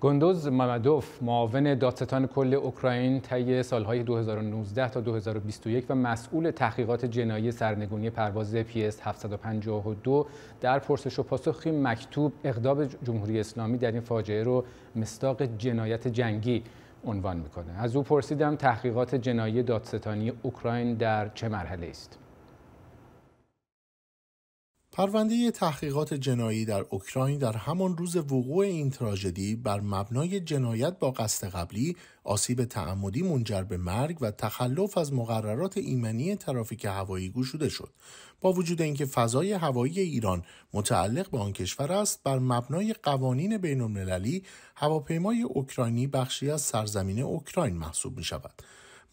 گندوز ممدوف معاون دادستان کل اوکراین طی سالهای 2019 تا 2021 و مسئول تحقیقات جنایی سرنگونی پرواز اس 752 در پرسش و پاسخی مکتوب اقدام جمهوری اسلامی در این فاجعه رو مستاق جنایت جنگی عنوان میکنه از او پرسیدم تحقیقات جنایی دادستانی اوکراین در چه مرحله است پرونده تحقیقات جنایی در اوکراین در همان روز وقوع این تراژدی بر مبنای جنایت با قصد قبلی، آسیب تعمدی منجر به مرگ و تخلف از مقررات ایمنی ترافیک هوایی گشوده شد. با وجود اینکه فضای هوایی ایران متعلق به آن کشور است، بر مبنای قوانین بین هواپیمای اوکراینی بخشی از سرزمین اوکراین محسوب می شود.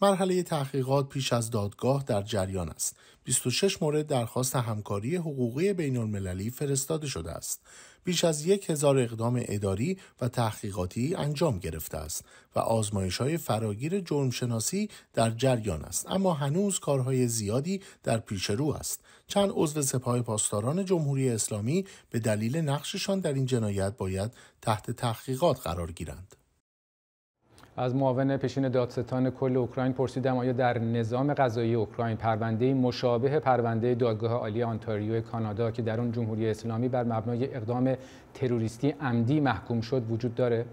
مرحله تحقیقات پیش از دادگاه در جریان است. 26 مورد درخواست همکاری حقوقی بین المللی فرستاده شده است. بیش از یک هزار اقدام اداری و تحقیقاتی انجام گرفته است و آزمایش های فراگیر جرمشناسی در جریان است اما هنوز کارهای زیادی در پیش رو است چند عضو سپاه پاسداران جمهوری اسلامی به دلیل نقششان در این جنایت باید تحت تحقیقات قرار گیرند از معاون پیشین دادستان کل اوکراین پرسیدم آیا در نظام قضایی اوکراین پرونده مشابه پرونده دادگاه عالی آنتاریو کانادا که در اون جمهوری اسلامی بر مبنای اقدام تروریستی عمدی محکوم شد وجود داره؟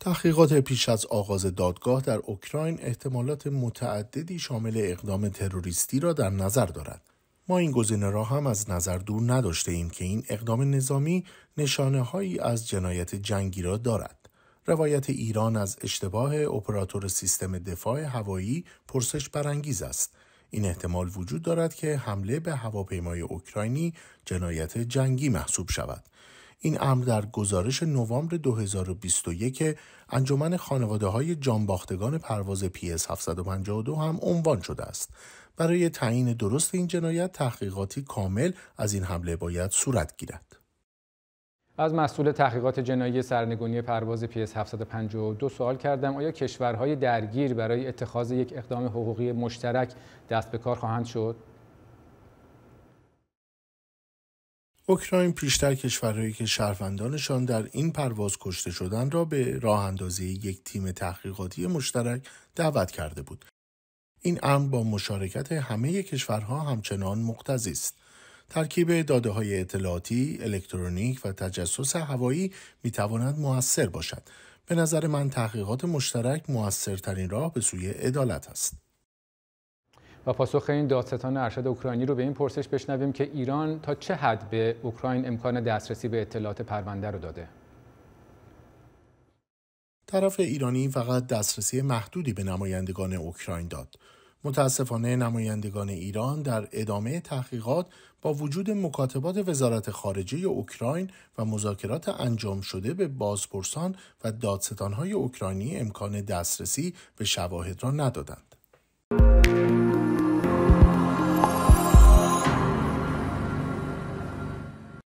تحقیقات پیش از آغاز دادگاه در اوکراین احتمالات متعددی شامل اقدام تروریستی را در نظر دارد. ما این گزینه را هم از نظر دور نداشته ایم که این اقدام نظامی نشانه هایی از جنایت جنگی را دارد. روایت ایران از اشتباه اپراتور سیستم دفاع هوایی پرسش برانگیز است. این احتمال وجود دارد که حمله به هواپیمای اوکراینی جنایت جنگی محسوب شود. این امر در گزارش نوامبر 2021 انجمن خانواده های جانباختگان پرواز اس 752 هم عنوان شده است. برای تعیین درست این جنایت تحقیقاتی کامل از این حمله باید صورت گیرد. از مسئول تحقیقات جنایی سرنگونی پرواز اس 752 سوال کردم آیا کشورهای درگیر برای اتخاذ یک اقدام حقوقی مشترک دست به کار خواهند شد؟ اوکراین پیشتر کشورهایی که شهروندانشان در این پرواز کشته شدن را به راه اندازی یک تیم تحقیقاتی مشترک دعوت کرده بود. این امر با مشارکت همه کشورها همچنان مقتضی است. ترکیب داده های اطلاعاتی، الکترونیک و تجسس هوایی می تواند موثر باشد. به نظر من تحقیقات مشترک موثرترین راه به سوی عدالت است. و پاسخ این دادستان ارشد اوکراینی رو به این پرسش بشنویم که ایران تا چه حد به اوکراین امکان دسترسی به اطلاعات پرونده رو داده طرف ایرانی فقط دسترسی محدودی به نمایندگان اوکراین داد متاسفانه نمایندگان ایران در ادامه تحقیقات با وجود مکاتبات وزارت خارجه اوکراین و مذاکرات انجام شده به بازپرسان و دادستانهای اوکراینی امکان دسترسی به شواهد را ندادند.